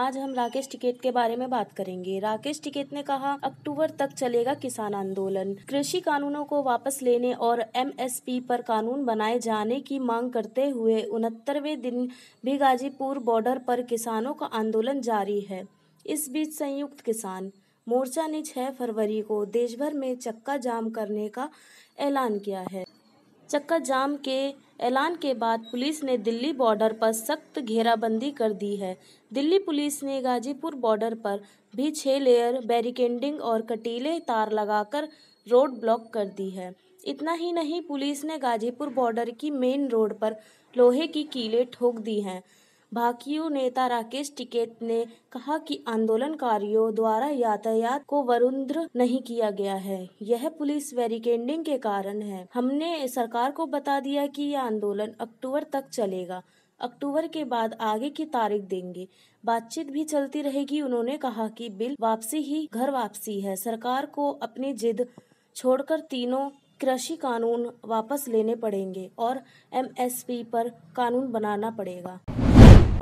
आज हम राकेश टिकेत के बारे में बात करेंगे राकेश टिकेत ने कहा अक्टूबर तक चलेगा किसान आंदोलन कृषि कानूनों को वापस लेने और एमएसपी पर कानून बनाए जाने की मांग करते हुए उनहत्तरवे दिन भी गाजीपुर बॉर्डर पर किसानों का आंदोलन जारी है इस बीच संयुक्त किसान मोर्चा ने 6 फरवरी को देशभर में चक्का जाम करने का ऐलान किया है चक्का जाम के ऐलान के बाद पुलिस ने दिल्ली बॉर्डर पर सख्त घेराबंदी कर दी है दिल्ली पुलिस ने गाजीपुर बॉर्डर पर भी छः लेयर बैरिकेडिंग और कटीले तार लगाकर रोड ब्लॉक कर दी है इतना ही नहीं पुलिस ने गाजीपुर बॉर्डर की मेन रोड पर लोहे की कीले ठोक दी हैं भाकियू नेता राकेश टिकेत ने कहा कि आंदोलनकारियों द्वारा यातायात को वरुद्र नहीं किया गया है यह पुलिस बैरिकेडिंग के कारण है हमने सरकार को बता दिया कि यह आंदोलन अक्टूबर तक चलेगा अक्टूबर के बाद आगे की तारीख देंगे बातचीत भी चलती रहेगी उन्होंने कहा कि बिल वापसी ही घर वापसी है सरकार को अपनी जिद छोड़कर तीनों कृषि कानून वापस लेने पड़ेंगे और एमएसपी पर कानून बनाना पड़ेगा